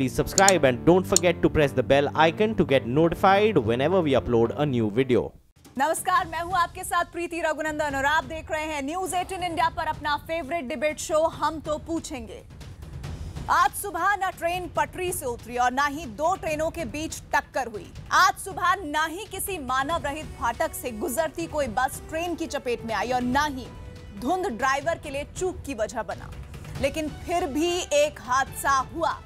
please subscribe and don't forget to press the bell icon to get notified whenever we upload a new video. नमस्कार मैं हूं आपके साथ प्रीति रघुनंदन और आप देख रहे हैं न्यूज 18 इंडिया पर अपना फेवरेट डिबेट शो हम तो पूछेंगे आज सुबह न ट्रेन पटरी से उतरी और ना ही दो ट्रेनों के बीच टक्कर हुई आज सुबह ना ही किसी मानव रहित फाटक से गुजरती कोई बस ट्रेन की चपेट में आई और ना ही धुंध ड्राइवर के लिए चूक की वजह बना लेकिन फिर भी एक हादसा हुआ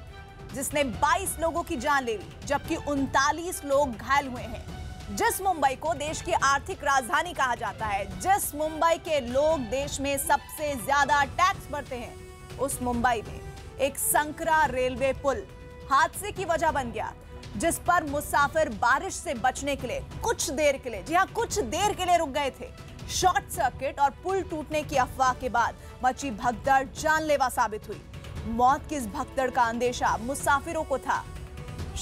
जिसने 22 लोगों की जान ले ली जबकि उनतालीस लोग घायल हुए हैं जिस मुंबई को देश की आर्थिक राजधानी कहा जाता है जिस मुंबई के लोग देश में सबसे ज्यादा टैक्स भरते हैं उस मुंबई में एक संकरा रेलवे पुल हादसे की वजह बन गया जिस पर मुसाफिर बारिश से बचने के लिए कुछ देर के लिए जी हाँ कुछ देर के लिए रुक गए थे शॉर्ट सर्किट और पुल टूटने की अफवाह के बाद मची भगदड़ जानलेवा साबित हुई मौत की इस भगदड़ का अंदेशा मुसाफिरों को था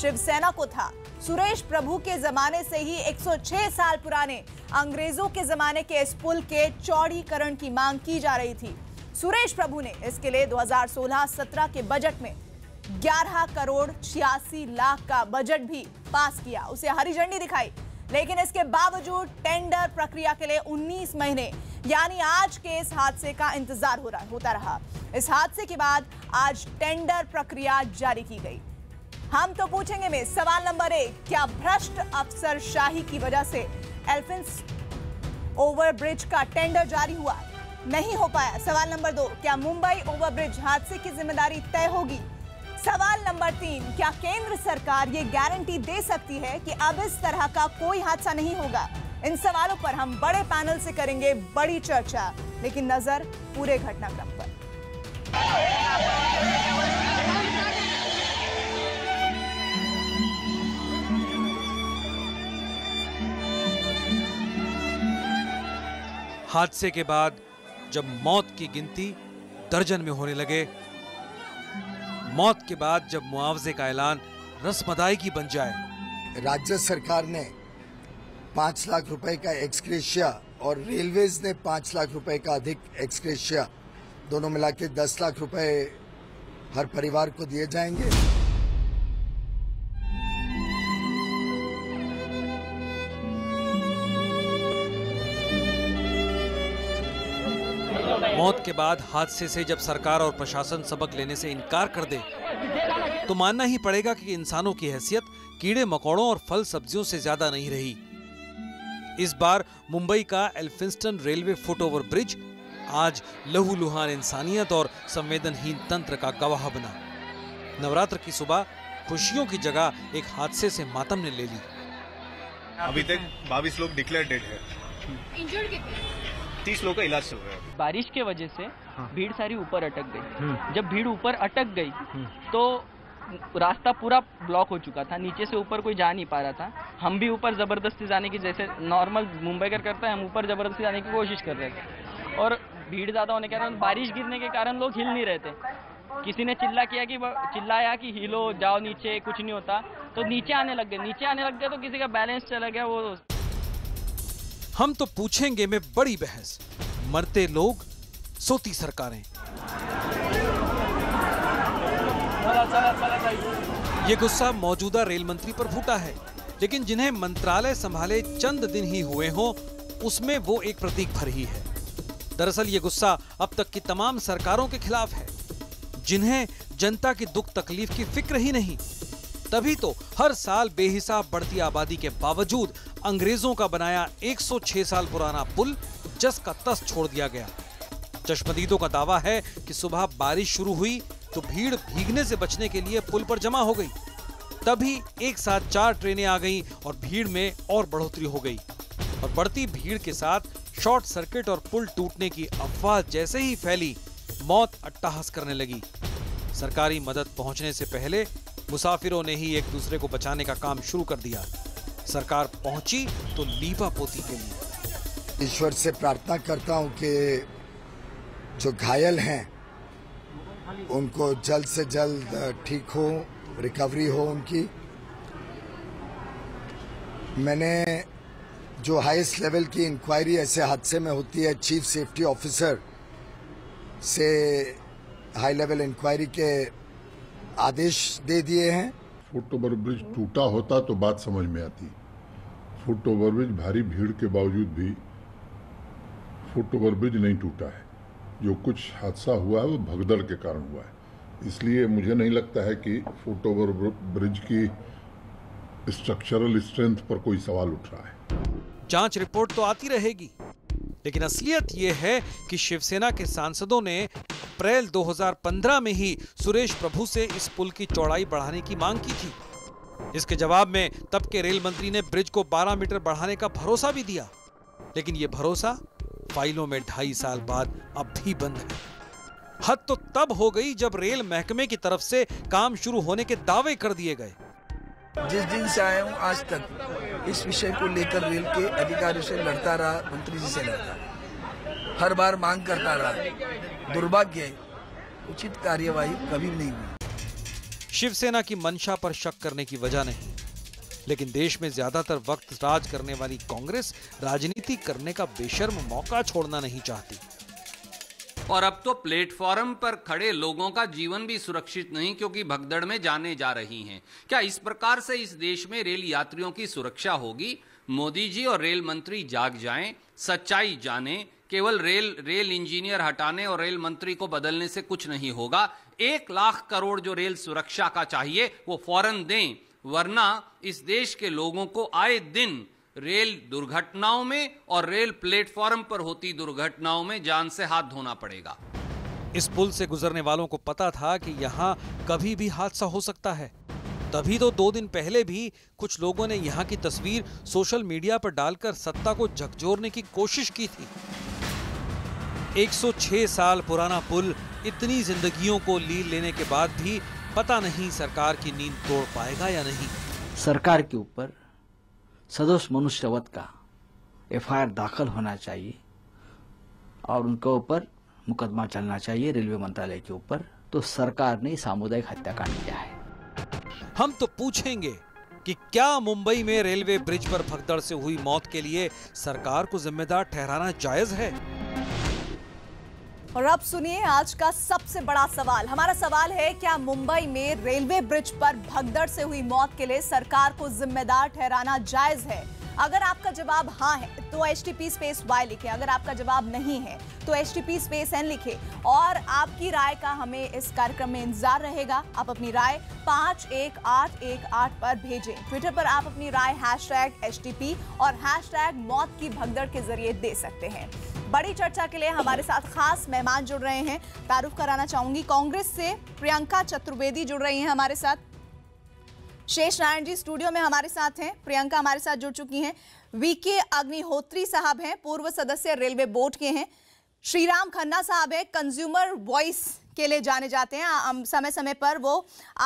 शिवसेना को था सुरेश प्रभु के जमाने से ही 106 साल पुराने अंग्रेजों के जमाने के इस पुल के चौड़ीकरण की मांग की जा रही थी सुरेश प्रभु ने इसके लिए 2016-17 के बजट में 11 करोड़ छियासी लाख का बजट भी पास किया उसे हरी झंडी दिखाई लेकिन इसके बावजूद टेंडर प्रक्रिया के लिए 19 महीने यानी आज के इस हादसे का इंतजार हो रहा होता रहा इस हादसे के बाद आज टेंडर प्रक्रिया जारी की गई हम तो पूछेंगे में सवाल नंबर एक क्या भ्रष्ट अफसर शाही की वजह से एल्फिंस ओवरब्रिज का टेंडर जारी हुआ नहीं हो पाया सवाल नंबर दो क्या मुंबई ओवरब्रिज हादसे की जिम्मेदारी तय होगी सवाल नंबर तीन क्या केंद्र सरकार ये गारंटी दे सकती है कि अब इस तरह का कोई हादसा नहीं होगा इन सवालों पर हम बड़े पैनल से करेंगे बड़ी चर्चा लेकिन नजर पूरे घटनाक्रम पर हादसे के बाद जब मौत की गिनती दर्जन में होने लगे मौत के बाद जब मुआवजे का ऐलान रस्म अदायगी बन जाए राज्य सरकार ने पाँच लाख रुपए का एक्सक्रेशिया और रेलवेज ने पाँच लाख रुपए का अधिक एक्सक्रेशिया दोनों मिला के दस लाख रुपए हर परिवार को दिए जाएंगे के बाद हादसे से जब सरकार और प्रशासन सबक लेने से इनकार कर दे तो मानना ही पड़ेगा कि इंसानों की हैसियत कीड़े मकोड़ों और फल सब्जियों से ज्यादा नहीं रही इस बार मुंबई का एल्फिंस्टन रेलवे फुटओवर ब्रिज आज लहूलुहान इंसानियत और संवेदनहीन तंत्र का गवाह बना नवरात्र की सुबह खुशियों की जगह एक हादसे से मातम ने ले ली अभी तक बाईस लोग डिक्लेयर डेड है तीस लोग का इलाज चल रहा है बारिश के वजह से हाँ। भीड़ सारी ऊपर अटक गई हम्म। जब भीड़ ऊपर अटक गई हम्म। तो रास्ता पूरा ब्लॉक हो चुका था नीचे से ऊपर कोई जा नहीं पा रहा था हम भी ऊपर ज़बरदस्ती जाने की जैसे नॉर्मल मुंबई कर करता है हम ऊपर ज़बरदस्ती जाने की कोशिश कर रहे थे और भीड़ ज़्यादा होने के कारण बारिश गिरने के कारण लोग हिल नहीं रहे थे किसी ने चिल्ला किया कि चिल्लाया कि हिलो जाओ नीचे कुछ नहीं होता तो नीचे आने लग गए नीचे आने लग गए तो किसी का बैलेंस चला गया वो हम तो पूछेंगे में बड़ी बहस मरते लोग सोती सरकारें ये गुस्सा मौजूदा रेल मंत्री पर फूटा है लेकिन जिन्हें मंत्रालय संभाले चंद दिन ही हुए हों उसमें वो एक प्रतीक भर ही है दरअसल ये गुस्सा अब तक की तमाम सरकारों के खिलाफ है जिन्हें जनता की दुख तकलीफ की फिक्र ही नहीं तभी तो हर साल बेहिसाब बढ़ती आबादी के बावजूद अंग्रेजों का बनाया 106 साल पुराना पुल जस का तस छोड़ दिया गया चश्मदीदों का दावा है कि सुबह बारिश शुरू हुई तो भीड़ भीगने से बचने के लिए पुल पर जमा हो गई तभी एक साथ चार ट्रेनें आ गईं और भीड़ में और बढ़ोतरी हो गई और बढ़ती भीड़ के साथ शॉर्ट सर्किट और पुल टूटने की अफवाह जैसे ही फैली मौत अट्टाहस करने लगी सरकारी मदद पहुंचने से पहले मुसाफिरों ने ही एक दूसरे को बचाने का काम शुरू कर दिया सरकार पहुंची तो लीपा पोती के लिए ईश्वर से प्रार्थना करता हूं कि जो घायल हैं उनको जल्द से जल्द ठीक हो रिकवरी हो उनकी मैंने जो हाईएस्ट लेवल की इंक्वायरी ऐसे हादसे में होती है चीफ सेफ्टी ऑफिसर से हाई लेवल इंक्वायरी के आदेश दे दिए हैं फुट ओवर ब्रिज टूटा होता तो बात समझ में आती फुट ओवर ब्रिज भारी भीड़ के बावजूद भी फुट ओवर ब्रिज नहीं टूटा है जो कुछ हादसा हुआ है वो भगदड़ के कारण हुआ है इसलिए मुझे नहीं लगता है कि फुट ओवर ब्रिज की स्ट्रक्चरल स्ट्रेंथ पर कोई सवाल उठ रहा है जांच रिपोर्ट तो आती रहेगी लेकिन असलियत यह है कि शिवसेना के सांसदों ने अप्रैल 2015 में ही सुरेश प्रभु से इस पुल की चौड़ाई बढ़ाने की मांग की थी इसके जवाब में तब के रेल मंत्री ने ब्रिज को 12 मीटर बढ़ाने का भरोसा भी दिया लेकिन यह भरोसा फाइलों में ढाई साल बाद अब भी बंद है हद तो तब हो गई जब रेल महकमे की तरफ से काम शुरू होने के दावे कर दिए गए जिस दिन से आया हूँ आज तक इस विषय को लेकर रेल के अधिकारियों से लड़ता रहा मंत्री जी से लड़ता हर बार मांग करता रहा दुर्भाग्य उचित कार्यवाही कभी नहीं हुई शिवसेना की मंशा पर शक करने की वजह नहीं लेकिन देश में ज्यादातर वक्त राज करने वाली कांग्रेस राजनीति करने का बेशर्म मौका छोड़ना नहीं चाहती और अब तो प्लेटफॉर्म पर खड़े लोगों का जीवन भी सुरक्षित नहीं क्योंकि भगदड़ में जाने जा रही हैं क्या इस प्रकार से इस देश में रेल यात्रियों की सुरक्षा होगी मोदी जी और रेल मंत्री जाग जाएं सच्चाई जाने केवल रेल रेल इंजीनियर हटाने और रेल मंत्री को बदलने से कुछ नहीं होगा एक लाख करोड़ जो रेल सुरक्षा का चाहिए वो फौरन दें वरना इस देश के लोगों को आए दिन रेल दुर्घटनाओं में और रेल प्लेटफॉर्म पर होती दुर्घटनाओं में जान से हाथ धोना पड़ेगा इस पुल से गुजरने वालों को पता था कि यहाँ कभी भी हादसा हो सकता है तभी तो दो दिन पहले भी कुछ लोगों ने यहाँ की तस्वीर सोशल मीडिया पर डालकर सत्ता को झकझोरने की कोशिश की थी 106 साल पुराना पुल इतनी जिंदगियों को ली लेने के बाद भी पता नहीं सरकार की नींद तोड़ पाएगा या नहीं सरकार के ऊपर सदोष मनुष्यवत का एफ दाखिल होना चाहिए और उनके ऊपर मुकदमा चलना चाहिए रेलवे मंत्रालय के ऊपर तो सरकार ने सामुदायिक हत्याकांड किया है हम तो पूछेंगे कि क्या मुंबई में रेलवे ब्रिज पर भगदड़ से हुई मौत के लिए सरकार को जिम्मेदार ठहराना जायज है और अब सुनिए आज का सबसे बड़ा सवाल हमारा सवाल है क्या मुंबई में रेलवे ब्रिज पर भगदड़ से हुई मौत के लिए सरकार को जिम्मेदार ठहराना जायज है अगर आपका जवाब हाँ है तो H T P space Y लिखे अगर आपका जवाब नहीं है तो H T P space N लिखे और आपकी राय का हमें इस कार्यक्रम में इंतजार रहेगा आप अपनी राय पाँच एक आठ एक आठ पर भेजें ट्विटर पर आप अपनी राय hash tag H T P और हैश टैग मौत की भगदड़ के जरिए दे सकते हैं बड़ी चर्चा के लिए हमारे साथ खास मेहमान जुड़ रहे हैं तारुफ कराना चाहूंगी कांग्रेस से प्रियंका चतुर्वेदी जुड़ रही हैं हमारे साथ शेष नारायण जी स्टूडियो में हमारे साथ हैं प्रियंका हमारे साथ जुड़ चुकी हैं वीके अग्निहोत्री साहब हैं पूर्व सदस्य रेलवे बोर्ड के हैं श्रीराम खन्ना साहब हैं कंज्यूमर वॉइस के लिए जाने जाते हैं समय समय पर वो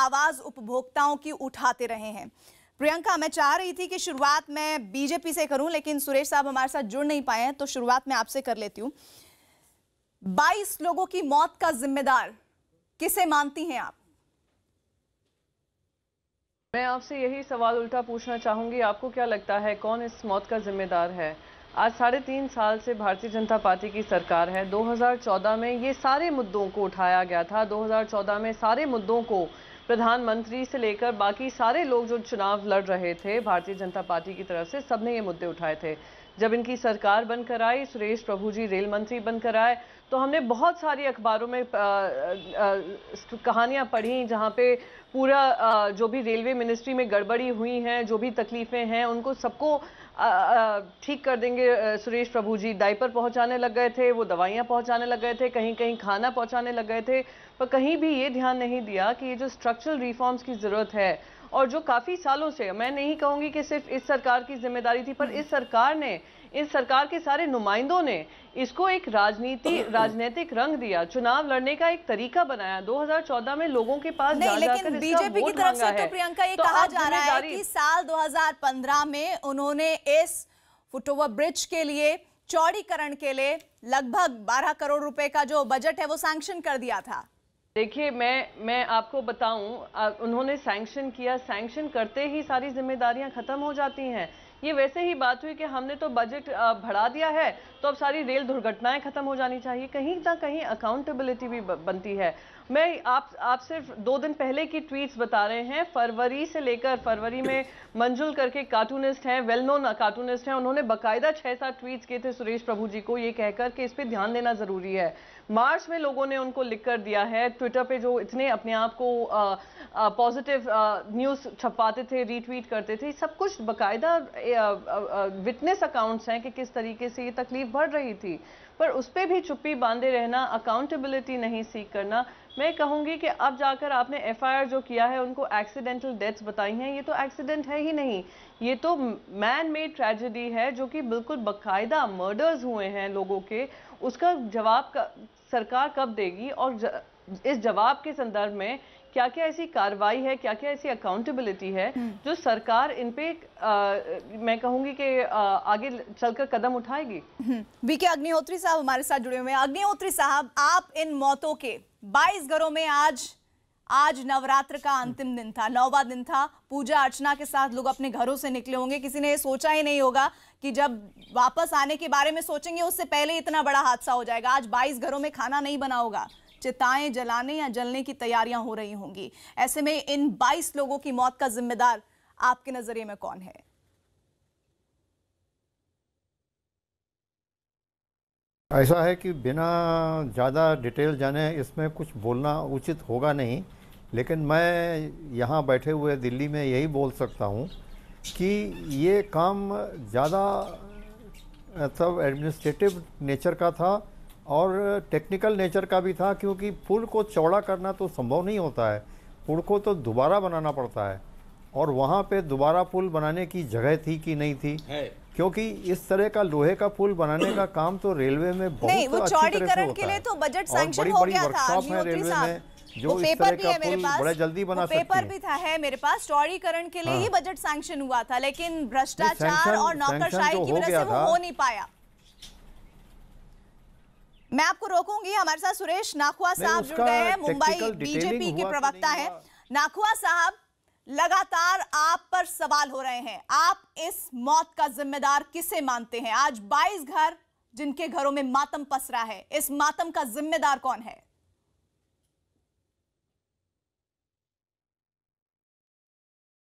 आवाज़ उपभोक्ताओं की उठाते रहे हैं प्रियंका मैं चाह रही थी कि शुरुआत मैं बीजेपी से करूं लेकिन सुरेश साहब हमारे साथ जुड़ नहीं पाए हैं तो शुरुआत मैं आपसे कर लेती हूं 22 लोगों की मौत का जिम्मेदार किसे मानती हैं आप मैं आपसे यही सवाल उल्टा पूछना चाहूंगी आपको क्या लगता है कौन इस मौत का जिम्मेदार है आज साढ़े तीन साल से भारतीय जनता पार्टी की सरकार है 2014 में ये सारे मुद्दों को उठाया गया था 2014 में सारे मुद्दों को प्रधानमंत्री से लेकर बाकी सारे लोग जो चुनाव लड़ रहे थे भारतीय जनता पार्टी की तरफ से सबने ये मुद्दे उठाए थे जब इनकी सरकार बनकर आई सुरेश प्रभु जी रेल मंत्री बनकर आए तो हमने बहुत सारी अखबारों में कहानियां पढ़ी जहां पे पूरा आ, जो भी रेलवे मिनिस्ट्री में गड़बड़ी हुई हैं जो भी तकलीफें हैं उनको सबको ठीक कर देंगे सुरेश प्रभु जी डाइपर पहुंचाने लग गए थे वो दवाइयां पहुंचाने लग गए थे कहीं कहीं खाना पहुंचाने लग गए थे पर कहीं भी ये ध्यान नहीं दिया कि ये जो स्ट्रक्चरल रिफॉर्म्स की ज़रूरत है और जो काफ़ी सालों से मैं नहीं कहूंगी कि सिर्फ इस सरकार की जिम्मेदारी थी पर इस सरकार ने इस सरकार के सारे नुमाइंदों ने इसको एक राजनीति राजनीतिक रंग दिया चुनाव लड़ने का एक तरीका बनाया 2014 में लोगों के पास नहीं, लेकिन बीजेपी की तरफ से तो प्रियंका ये तो कहा जा रहा है कि साल 2015 में उन्होंने इस फुटओवर ब्रिज के लिए चौड़ीकरण के लिए लगभग 12 करोड़ रुपए का जो बजट है वो सैंक्शन कर दिया था देखिए मैं मैं आपको बताऊं उन्होंने सैंक्शन किया सैंक्शन करते ही सारी जिम्मेदारियां ख़त्म हो जाती हैं ये वैसे ही बात हुई कि हमने तो बजट बढ़ा दिया है तो अब सारी रेल दुर्घटनाएं ख़त्म हो जानी चाहिए कहीं ना कहीं अकाउंटेबिलिटी भी बनती है मैं आप आप सिर्फ दो दिन पहले की ट्वीट्स बता रहे हैं फरवरी से लेकर फरवरी में मंजुल करके कार्टूनिस्ट हैं वेल नोन कार्टूनिस्ट हैं उन्होंने बाकायदा छः सात ट्वीट्स किए थे सुरेश प्रभु जी को ये कहकर कि इस पर ध्यान देना ज़रूरी है मार्च में लोगों ने उनको लिख कर दिया है ट्विटर पे जो इतने अपने आप को पॉजिटिव न्यूज़ छपाते थे रीट्वीट करते थे सब कुछ बाकायदा विटनेस अकाउंट्स हैं कि किस तरीके से ये तकलीफ बढ़ रही थी पर उस पर भी चुप्पी बांधे रहना अकाउंटेबिलिटी नहीं सीख करना मैं कहूँगी कि अब जाकर आपने एफआईआर जो किया है उनको एक्सीडेंटल डेथ्स बताई हैं ये तो एक्सीडेंट है ही नहीं ये तो मैन मेड ट्रेजिडी है जो कि बिल्कुल बाकायदा मर्डर्स हुए हैं लोगों के उसका जवाब सरकार कब देगी और ज, इस जवाब के संदर्भ में क्या क्या ऐसी कार्रवाई है क्या क्या ऐसी अकाउंटेबिलिटी है हम्म। जो सरकार इन पे आ, मैं कहूंगी कि आगे चलकर कदम उठाएगी बीके हम्म। अग्निहोत्री साहब हमारे साथ जुड़े हुए हैं अग्निहोत्री साहब आप इन मौतों के 22 घरों में आज आज नवरात्र का अंतिम दिन था नौवा दिन था पूजा अर्चना के साथ लोग अपने घरों से निकले होंगे किसी ने सोचा ही नहीं होगा कि जब वापस आने के बारे में सोचेंगे उससे पहले इतना बड़ा हादसा हो जाएगा आज 22 घरों में खाना नहीं बना होगा चिताएं जलाने या जलने की तैयारियां हो रही होंगी ऐसे में इन बाईस लोगों की मौत का जिम्मेदार आपके नजरिए में कौन है ऐसा है कि बिना ज़्यादा डिटेल जाने इसमें कुछ बोलना उचित होगा नहीं लेकिन मैं यहाँ बैठे हुए दिल्ली में यही बोल सकता हूँ कि ये काम ज़्यादा सब एडमिनिस्ट्रेटिव नेचर का था और टेक्निकल नेचर का भी था क्योंकि पुल को चौड़ा करना तो संभव नहीं होता है पुल को तो दोबारा बनाना पड़ता है और वहाँ पे दोबारा पुल बनाने की जगह थी कि नहीं थी क्योंकि इस तरह का लोहे का पुल बनाने का काम तो रेलवे में बहुत नहीं, वो अच्छी तरह से होता है के लिए तो बजट और बड़ी बड़ी वर्कशॉप है रेलवे में जो भी है मेरे पास बड़ा जल्दी बना सकती पेपर भी था है मेरे पास चौड़ीकरण के लिए हाँ। ही बजट सैंक्शन हुआ था लेकिन भ्रष्टाचार और नौकरशाही तो की वजह से वो हो नहीं पाया मैं आपको रोकूंगी हमारे साथ सुरेश नाखुआ साहब जुड़ गए हैं मुंबई बीजेपी के तो प्रवक्ता हैं नाखुआ साहब लगातार आप पर सवाल हो रहे हैं आप इस मौत का जिम्मेदार किसे मानते हैं आज 22 घर जिनके घरों में मातम पसरा है इस मातम का जिम्मेदार कौन है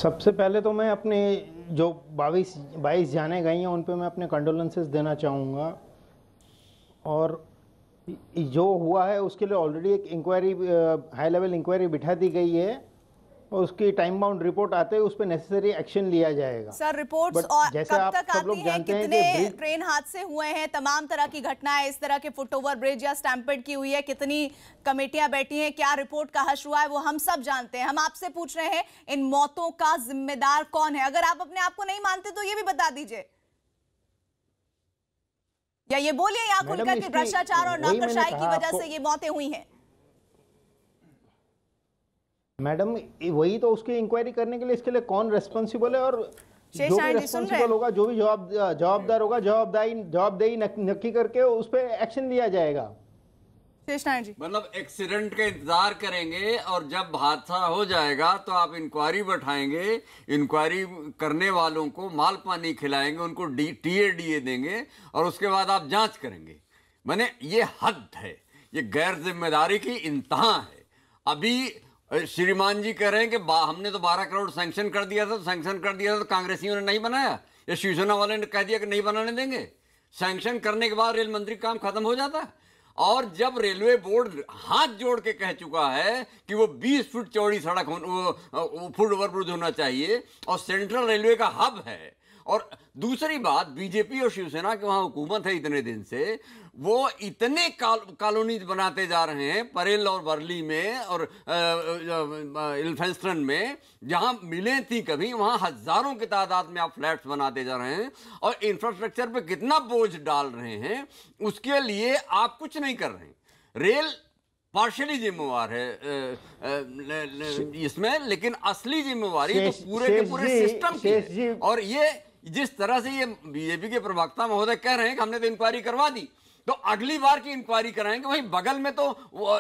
सबसे पहले तो मैं अपने जो बाईस बाईस जाने गई हैं उन पे मैं अपने कंडोलेंसेस देना चाहूँगा और जो हुआ है उसके लिए ऑलरेडी एक इंक्वायरी हाई लेवल इंक्वायरी बिठा दी गई है उसकी टाइम बाउंड रिपोर्ट आते उस पर नेसेसरी एक्शन लिया जाएगा सर रिपोर्ट जैसे कब तक आती है कितने ट्रेन हादसे हुए हैं तमाम तरह की घटनाएं इस तरह के फुट ओवर ब्रिज या स्टैम्पेड की हुई है कितनी कमेटियां बैठी हैं क्या रिपोर्ट का हश हुआ है वो हम सब जानते हैं हम आपसे पूछ रहे हैं इन मौतों का जिम्मेदार कौन है अगर आप अपने आप को नहीं मानते तो ये भी बता दीजिए या ये बोलिए या खुलकर कि भ्रष्टाचार और नौकरशाही की वजह से ये मौतें हुई हैं मैडम वही तो उसकी इंक्वायरी करने के लिए इसके लिए कौन रेस्पॉन्सिबल है और जो भी रेस्पॉन्सिबल होगा जो भी जवाब जवाबदार होगा जवाबदारी जवाबदेही नक्की करके उस पर एक्शन लिया जाएगा मतलब एक्सीडेंट का इंतजार करेंगे और जब हादसा हो जाएगा तो आप इंक्वायरी बैठाएंगे इंक्वायरी करने वालों को माल पानी खिलाएंगे उनको डी ए डीए देंगे और उसके बाद आप जांच करेंगे मैंने ये हद है ये गैर जिम्मेदारी की इंतहा है अभी श्रीमान जी कह रहे हैं कि हमने तो 12 करोड़ सैंक्शन कर दिया था तो सैंक्शन कर दिया था तो कांग्रेसियों ने नहीं बनाया या शिवसेना वाले ने कह दिया कि नहीं बनाने देंगे सैंक्शन करने के बाद रेल मंत्री काम खत्म हो जाता और जब रेलवे बोर्ड हाथ जोड़ के कह चुका है कि वो 20 फुट चौड़ी सड़क फुट ओवरब्रिज होना चाहिए और सेंट्रल रेलवे का हब है और दूसरी बात बीजेपी और शिवसेना के वहाँ हुकूमत है इतने दिन से वो इतने काल, बनाते जा रहे हैं परेल और बरली में और इल्फेंस्टन में जहाँ मिले थी कभी वहाँ हज़ारों की तादाद में आप फ्लैट्स बनाते जा रहे हैं और इंफ्रास्ट्रक्चर पे कितना बोझ डाल रहे हैं उसके लिए आप कुछ नहीं कर रहे हैं रेल पार्शली जिम्मेवार है इसमें लेकिन असली जिम्मेवारी तो पूरे के पूरे सिस्टम की और ये जिस तरह से ये बीजेपी के प्रवक्ता महोदय कह रहे हैं कि हमने तो इंक्वायरी करवा दी तो अगली बार की इंक्वायरी कराएंगे वहीं बगल में तो वो,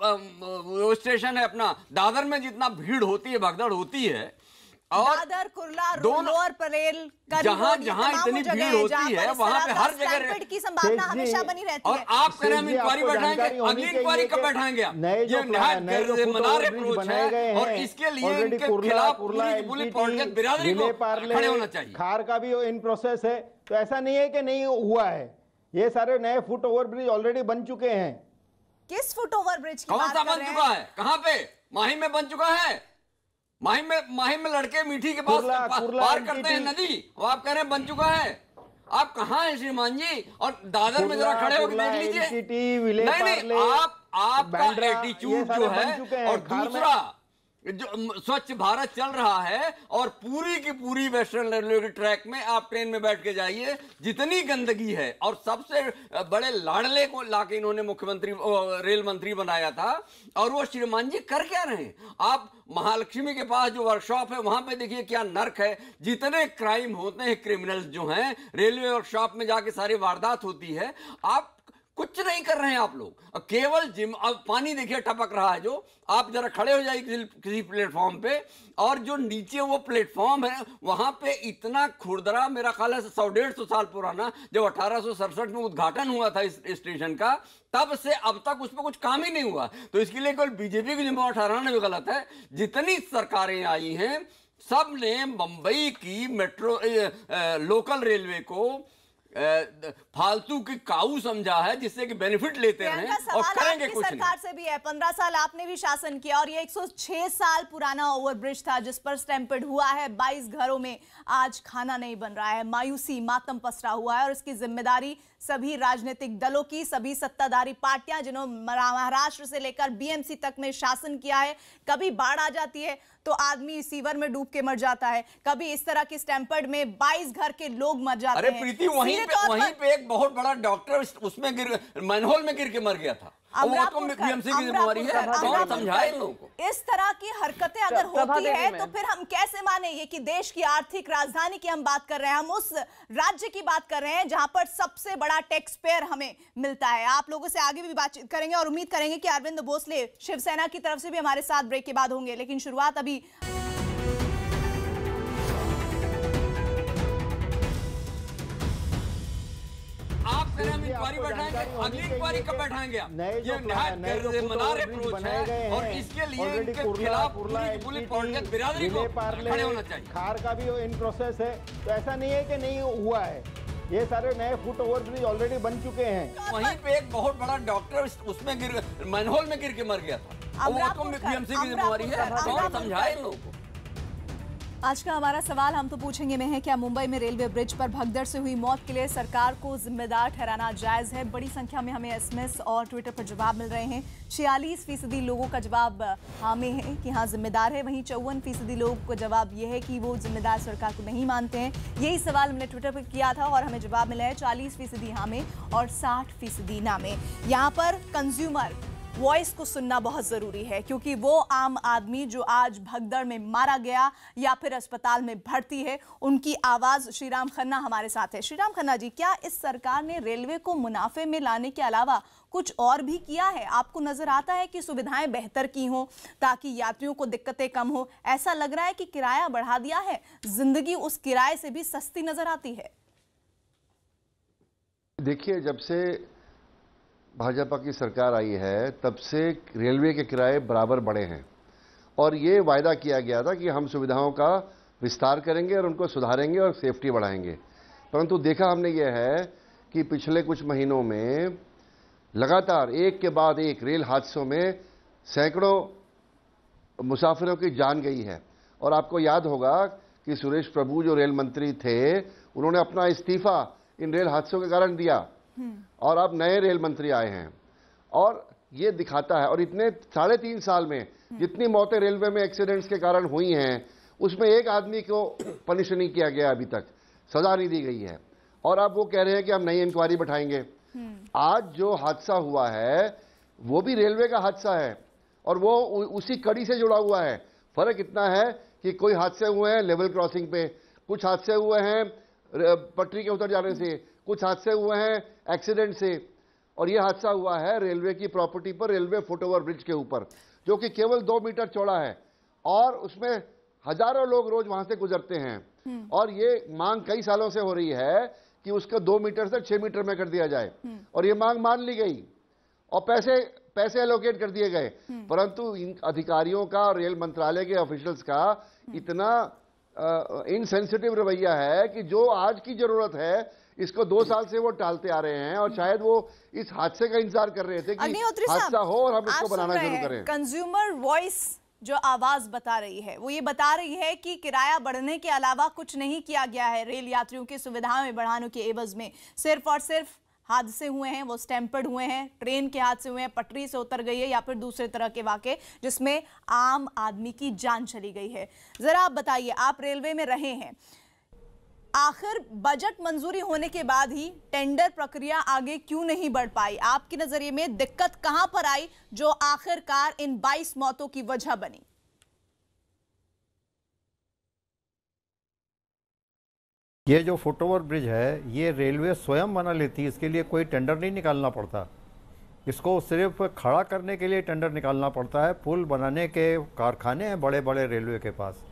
वो स्टेशन है अपना दादर में जितना भीड़ होती है भगदड़ होती है और दादर कुरला दोनों परेल जहाँ जहाँ इतनी भीड़ होती है वहाँ पे हर जगह की संभावना हमेशा बनी रहती है और आप कह रहे हम इंक्वायरी बैठाएंगे अगली इंक्वायरी कब बैठाएंगे ये नहाय अप्रोच है और इसके लिए इनके खिलाफ पूरी पूरी बिरादरी को खड़े होना चाहिए खार का भी इन प्रोसेस है तो ऐसा नहीं है कि नहीं हुआ है ये सारे नए फुट ओवर ब्रिज ऑलरेडी बन चुके हैं किस फुट ओवर ब्रिज कौन सा बन चुका है कहाँ पे माही में बन चुका है माहिम में माहिम में लड़के मीठी के पास पार करते हैं नदी और आप कह रहे हैं बन चुका है आप कहा हैं श्रीमान जी और दादर में जरा खड़े होकर देख लीजिए नहीं नहीं आप आपका एटीट्यूड जो है और दूसरा जो स्वच्छ भारत चल रहा है और पूरी की पूरी वेस्टर्न रेलवे के ट्रैक में आप ट्रेन में बैठ के जाइए जितनी गंदगी है और सबसे बड़े लाडले को लाके इन्होंने मुख्यमंत्री रेल मंत्री बनाया था और वो श्रीमान जी कर क्या रहे आप महालक्ष्मी के पास जो वर्कशॉप है वहां पे देखिए क्या नर्क है जितने क्राइम होते हैं क्रिमिनल्स जो हैं रेलवे वर्कशॉप में जाके सारी वारदात होती है आप कुछ नहीं कर रहे हैं आप लोग केवल जिम अब पानी देखिए टपक रहा है जो आप जरा खड़े हो जाइए किसी प्लेटफॉर्म पे और जो नीचे वो प्लेटफॉर्म है वहाँ पे इतना खुरदरा मेरा ख्याल है सौ डेढ़ सौ साल पुराना जब अठारह सौ सड़सठ में उद्घाटन हुआ था इस स्टेशन का तब से अब तक उस पर कुछ काम ही नहीं हुआ तो इसके लिए केवल बीजेपी की जिम्मेवार ठहराना भी गलत है जितनी सरकारें आई हैं सब ने मुंबई की मेट्रो ए, ए, लोकल रेलवे को फालतू की काऊ समझा है जिससे कि बेनिफिट लेते हैं और करेंगे कुछ सरकार से भी है पंद्रह साल आपने भी शासन किया और ये 106 साल पुराना ओवरब्रिज था जिस पर स्टैंपेड हुआ है 22 घरों में आज खाना नहीं बन रहा है मायूसी मातम पसरा हुआ है और इसकी जिम्मेदारी सभी राजनीतिक दलों की सभी सत्ताधारी पार्टियां जिन्होंने महाराष्ट्र से लेकर बीएमसी तक में शासन किया है कभी बाढ़ आ जाती है तो आदमी सीवर में डूब के मर जाता है कभी इस तरह की स्टैंपर्ड में 22 घर के लोग मर जाते हैं पे, वहीं पे एक बहुत बड़ा डॉक्टर उसमें गिर मनहोल में गिर के मर गया था तो इस तरह की हरकतें अगर होती है तो फिर हम कैसे माने ये कि देश की आर्थिक राजधानी की हम बात कर रहे हैं हम उस राज्य की बात कर रहे हैं जहां पर सबसे बड़ा टैक्स पेयर हमें मिलता है आप लोगों से आगे भी बातचीत करेंगे और उम्मीद करेंगे कि अरविंद भोसले शिवसेना की तरफ से भी हमारे साथ ब्रेक के बाद होंगे लेकिन शुरुआत अभी पहले हम इंक्वायरी बैठाएंगे अगली इंक्वायरी कब बैठाएंगे ये अप्रोच है और इसके लिए इनके खिलाफ बिरादरी को खड़े होना चाहिए खार का भी इन प्रोसेस है तो ऐसा नहीं है कि नहीं हुआ है ये सारे नए फुट ओवर ब्रिज ऑलरेडी बन चुके हैं तो वहीं पे एक बहुत बड़ा डॉक्टर उसमें गिर मैनहोल में गिर के मर गया था वो तो की जिम्मेवारी है कौन समझाए लोगों को आज का हमारा सवाल हम तो पूछेंगे में है क्या मुंबई में रेलवे ब्रिज पर भगदड़ से हुई मौत के लिए सरकार को जिम्मेदार ठहराना जायज है बड़ी संख्या में हमें एसएमएस और ट्विटर पर जवाब मिल रहे हैं छियालीस फीसदी लोगों का जवाब हामे है कि हाँ जिम्मेदार है वहीं चौवन फीसदी लोगों का जवाब यह है कि वो जिम्मेदार सरकार को नहीं मानते हैं यही सवाल हमने ट्विटर पर किया था और हमें जवाब मिला है चालीस फीसदी हामे और साठ फीसदी नामे यहाँ पर कंज्यूमर वॉइस को सुनना बहुत ज़रूरी है क्योंकि वो आम आदमी जो आज भगदड़ में मारा गया या फिर अस्पताल में भर्ती है उनकी आवाज़ श्री राम खन्ना हमारे साथ है श्रीराम खन्ना जी क्या इस सरकार ने रेलवे को मुनाफे में लाने के अलावा कुछ और भी किया है आपको नज़र आता है कि सुविधाएं बेहतर की हों ताकि यात्रियों को दिक्कतें कम हो ऐसा लग रहा है कि किराया बढ़ा दिया है ज़िंदगी उस किराए से भी सस्ती नज़र आती है देखिए जब से भाजपा की सरकार आई है तब से रेलवे के किराए बराबर बढ़े हैं और ये वायदा किया गया था कि हम सुविधाओं का विस्तार करेंगे और उनको सुधारेंगे और सेफ्टी बढ़ाएंगे परंतु देखा हमने यह है कि पिछले कुछ महीनों में लगातार एक के बाद एक रेल हादसों में सैकड़ों मुसाफिरों की जान गई है और आपको याद होगा कि सुरेश प्रभु जो रेल मंत्री थे उन्होंने अपना इस्तीफा इन रेल हादसों के कारण दिया हम्म। और अब नए रेल मंत्री आए हैं और ये दिखाता है और इतने साढ़े तीन साल में हम्म। जितनी मौतें रेलवे में एक्सीडेंट्स के कारण हुई हैं उसमें एक आदमी को पनिश नहीं किया गया अभी तक सजा नहीं दी गई है और अब वो कह रहे हैं कि हम नई इंक्वायरी बैठाएंगे हम्म। आज जो हादसा हुआ है वो भी रेलवे का हादसा है और वो उसी कड़ी से जुड़ा हुआ है फर्क इतना है कि कोई हादसे हुए हैं लेवल क्रॉसिंग पे कुछ हादसे हुए हैं पटरी के उतर जाने से कुछ हादसे हुए हैं एक्सीडेंट से और यह हादसा हुआ है रेलवे की प्रॉपर्टी पर रेलवे फुटओवर ब्रिज के ऊपर जो कि केवल दो मीटर चौड़ा है और उसमें हजारों लोग रोज वहां से गुजरते हैं हम्म। और ये मांग कई सालों से हो रही है कि उसका दो मीटर से छह मीटर में कर दिया जाए हम्म। और ये मांग मान ली गई और पैसे पैसे एलोकेट कर दिए गए हम्म। परंतु इन अधिकारियों का और रेल मंत्रालय के ऑफिशियल्स का इतना इनसेंसिटिव रवैया है कि जो आज की जरूरत है इसको दो साल से वो टालते आ रहे हैं और शायद वो इस हादसे का इंतजार कर रहे थे कि हादसा हो और हम इसको बनाना शुरू करें कंज्यूमर वॉइस जो आवाज बता रही है वो ये बता रही है कि किराया बढ़ने के अलावा कुछ नहीं किया गया है रेल यात्रियों की सुविधाओं में बढ़ाने के एवज में सिर्फ और सिर्फ हादसे हुए हैं वो स्टैम्पर्ड हुए हैं ट्रेन के हादसे हुए हैं पटरी से उतर गई है या फिर दूसरे तरह के वाक़े जिसमें आम आदमी की जान चली गई है ज़रा आप बताइए आप रेलवे में रहे हैं आखिर बजट मंजूरी होने के बाद ही टेंडर प्रक्रिया आगे क्यों नहीं बढ़ पाई आपके नजरिए में दिक्कत कहां पर आई जो आखिरकार इन 22 मौतों की वजह बनी ये जो फुटओवर ब्रिज है ये रेलवे स्वयं बना लेती है इसके लिए कोई टेंडर नहीं निकालना पड़ता इसको सिर्फ खड़ा करने के लिए टेंडर निकालना पड़ता है पुल बनाने के कारखाने हैं बड़े बड़े रेलवे के पास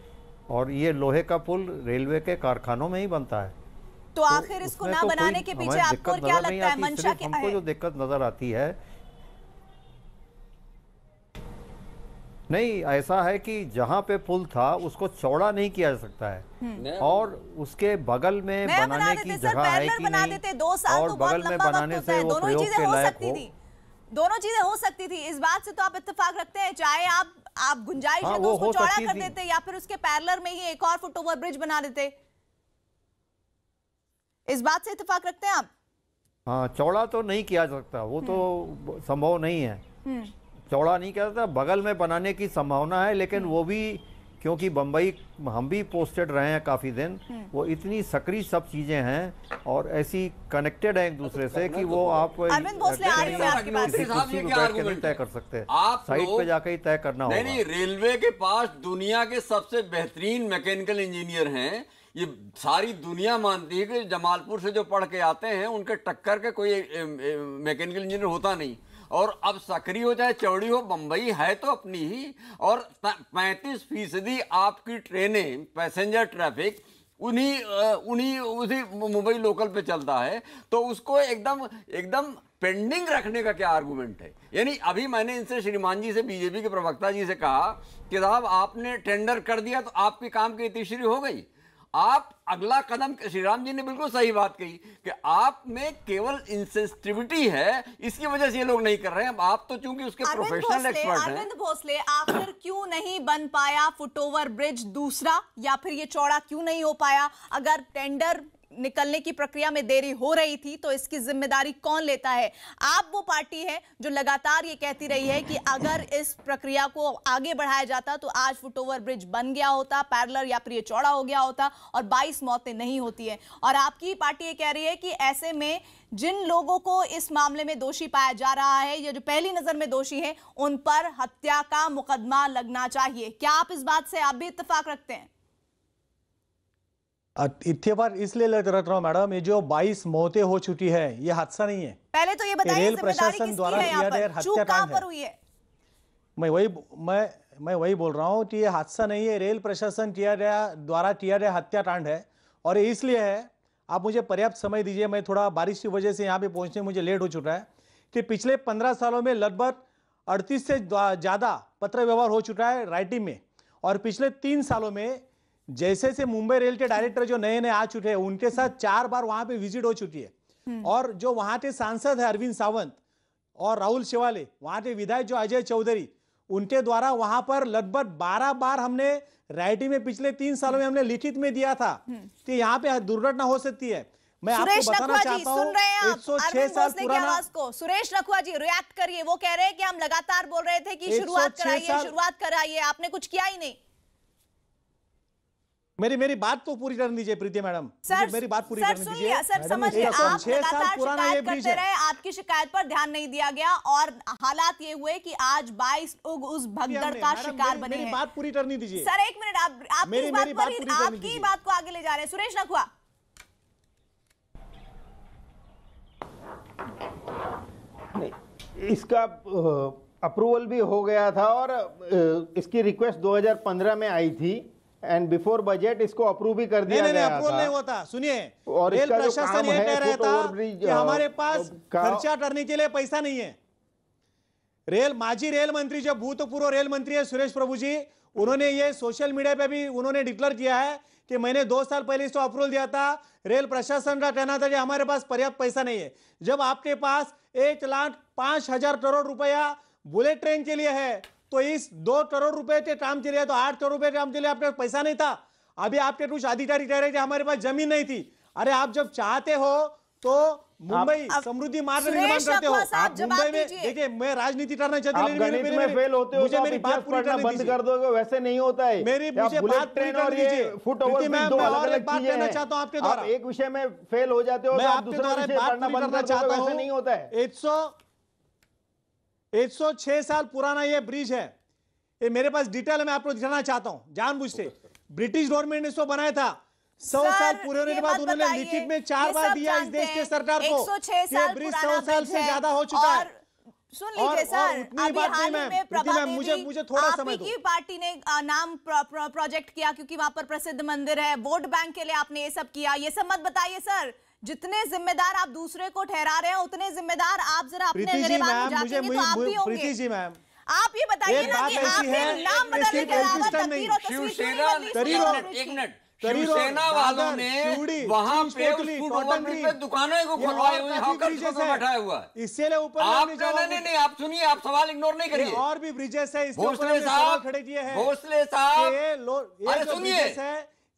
और ये लोहे का पुल रेलवे के कारखानों में ही बनता है तो, तो आखिर इसको ना तो बनाने के पीछे आपको और क्या लगता है मंशा की हमको जो दिक्कत नजर आती है नहीं ऐसा है कि जहाँ पे पुल था उसको चौड़ा नहीं किया जा सकता है हम्म। और उसके बगल में बनाने की जगह है कि नहीं दो और तो बगल में बनाने से वो प्रयोग के लायक हो दोनों चीजें हो सकती थी इस बात से तो आप इत्तेफाक रखते हैं चाहे आप आप गुंजाइश हाँ, है तो उसको चौड़ा कर देते या फिर उसके पैरलर में ही एक और फुट ओवर ब्रिज बना देते इस बात से इतफाक रखते हैं आप हाँ चौड़ा तो नहीं किया जा सकता वो तो हम्म। संभव नहीं है हम्म। चौड़ा नहीं किया जाता बगल में बनाने की संभावना है लेकिन हम्म। वो भी क्योंकि बम्बई हम भी पोस्टेड रहे हैं काफ़ी दिन हम्म। वो इतनी सक्रिय सब चीज़ें हैं और ऐसी कनेक्टेड है एक हाँ, तो दूसरे से कि तो वो आप तय कर सकते हैं आप साइड पे जाकर ही तय करना होगा नहीं रेलवे के पास दुनिया के सबसे बेहतरीन मैकेनिकल इंजीनियर हैं ये सारी दुनिया मानती है कि जमालपुर से जो पढ़ के आते हैं उनके टक्कर के कोई मैकेनिकल इंजीनियर होता नहीं और अब सकरी हो चाहे चौड़ी हो बम्बई है तो अपनी ही और पैंतीस फीसदी आपकी ट्रेनें पैसेंजर ट्रैफिक उन्हीं उन्हीं उसी मुंबई लोकल पे चलता है तो उसको एकदम एकदम पेंडिंग रखने का क्या आर्गूमेंट है यानी अभी मैंने इनसे श्रीमान जी से बीजेपी के प्रवक्ता जी से कहा कि साहब आपने टेंडर कर दिया तो आपके काम की इतिश्री हो गई आप अगला कदम श्री राम जी ने बिल्कुल सही बात कही कि आप में केवल इंसेंसिटिविटी है इसकी वजह से ये लोग नहीं कर रहे हैं आप तो चूंकि उसके प्रोफेशनल एक्सपर्ट हैं अरविंद भोसले आखिर क्यों नहीं बन पाया फुटओवर ब्रिज दूसरा या फिर ये चौड़ा क्यों नहीं हो पाया अगर टेंडर निकलने की प्रक्रिया में देरी हो रही थी तो इसकी जिम्मेदारी कौन लेता है आप वो पार्टी है जो लगातार ये कहती रही है कि अगर इस प्रक्रिया को आगे बढ़ाया जाता तो आज ओवर ब्रिज बन गया होता पैरलर या प्रिय चौड़ा हो गया होता और बाईस मौतें नहीं होती है और आपकी पार्टी ये कह रही है कि ऐसे में जिन लोगों को इस मामले में दोषी पाया जा रहा है या जो पहली नजर में दोषी है उन पर हत्या का मुकदमा लगना चाहिए क्या आप इस बात से आप भी इतफाक रखते हैं इतने बार इसलिए लग रहा था मैडम ये जो 22 मौतें हो चुकी है ये हादसा नहीं है पहले तो ये बताइए रेल प्रशासन द्वारा किया गया हत्या कांड है मैं वही मैं मैं वही बोल रहा हूँ कि ये हादसा नहीं है रेल प्रशासन किया गया द्वारा किया गया हत्याकांड है और ये इसलिए है आप मुझे पर्याप्त समय दीजिए मैं थोड़ा बारिश की वजह से यहाँ पे पहुँचने मुझे लेट हो चुका है कि पिछले पंद्रह सालों में लगभग अड़तीस से ज़्यादा पत्र व्यवहार हो चुका है राइटिंग में और पिछले तीन सालों में जैसे से मुंबई रेल के डायरेक्टर जो नए नए आ चुके हैं उनके साथ चार बार वहां पे विजिट हो चुकी है हम्म। और जो वहां के सांसद है अरविंद सावंत और राहुल शिवाले वहां के विधायक जो अजय चौधरी उनके द्वारा वहां पर लगभग बारह बार हमने रायटी में पिछले तीन सालों में हमने लिखित में दिया था हम्म। कि यहाँ पे दुर्घटना हो सकती है मैं आपको बताना चाहता हूँ एक सौ छह साल पुराना को सुरेश रखुआ जी रिएक्ट करिए वो कह रहे हैं कि हम लगातार बोल रहे थे कि शुरुआत कराइए शुरुआत कराइए आपने कुछ किया ही नहीं मेरी मेरी बात तो पूरी करने दीजिए प्रीति मैडम सर मेरी बात पूरी करने दीजिए सर समझ गए तो आप लगातार शिकायत करते रहे आपकी शिकायत पर ध्यान नहीं दिया गया और हालात ये हुए कि आज 22 उग उस भगदड़ का शिकार बने मेरी बात पूरी करने दीजिए सर एक मिनट आप आपकी बात पर आपकी बात को आगे ले जा रहे हैं सुरेश नखुआ इसका अप्रूवल भी हो गया था और इसकी रिक्वेस्ट 2015 में आई थी एंड बिफोर बजट इसको अप्रूव भी कर दिया नहीं, नहीं, अप्रूव नहीं होता सुनिए और रेल प्रशासन ये कह रहा था कि हमारे पास खर्चा करने के लिए पैसा नहीं है रेल माजी रेल मंत्री जो भूतपूर्व रेल मंत्री है सुरेश प्रभु जी उन्होंने ये सोशल मीडिया पे भी उन्होंने डिक्लेयर किया है कि मैंने दो साल पहले इसको अप्रूवल दिया था रेल प्रशासन का कहना था कि हमारे पास पर्याप्त पैसा नहीं है जब आपके पास एक लाख पांच हजार करोड़ रुपया बुलेट ट्रेन के लिए है तो इस दो करोड़ रुपए के काम के लिए तो आठ करोड़ रुपए काम के लिए आपके पैसा नहीं था अभी आपके कुछ अधिकारी कह रहे थे हमारे पास जमीन नहीं थी अरे आप जब चाहते हो तो मुंबई समृद्धि मार्ग निर्माण करते हो आप मुंबई में देखिए मैं राजनीति करना चाहती हूँ गणित में फेल होते हो मुझे तो मेरी बात पूरी करना बंद कर दोगे वैसे नहीं होता है मेरी मुझे बात पूरी कर दीजिए फुट ओवर ब्रिज दो अलग अलग बात कहना चाहता हूँ आपके द्वारा एक विषय में फेल हो जाते हो तो आप दूसरा बात पढ़ना बंद करते हो वैसे नहीं होता है 100 106 साल पुराना ये ब्रिज है ये मेरे पास डिटेल में आपको दिखाना चाहता हूं जानबूझ से ब्रिटिश गवर्नमेंट ने इसको बनाया था सौ साल पूरे होने के बाद उन्होंने लिखित में चार बार दिया इस देश के सरकार को ये ब्रिज सौ साल से ज्यादा हो चुका है सुन लीजिए सर अभी हाल ही में प्रभा देवी मुझे मुझे थोड़ा समय की पार्टी ने नाम प्र, प्र, प्रोजेक्ट किया क्योंकि वहां पर प्रसिद्ध मंदिर है वोट बैंक के लिए आपने ये सब किया ये सब मत बताइए सर जितने जिम्मेदार आप दूसरे को ठहरा रहे हैं उतने जिम्मेदार आप जरा अपने तो आप भी होंगे आप ये बताइए ना कि आप है, नाम बदलने के अलावा तकदीर और तस्वीर एक मिनट शिवसेना वालों ने वहां पे दुकानों को खुलवाए हुए हॉकर्स को बैठाया हुआ है इससे ऊपर आप नहीं नहीं नहीं आप सुनिए आप सवाल इग्नोर नहीं करिए और भी ब्रिजेस है भोसले साहब खड़े किए हैं भोसले साहब अरे सुनिए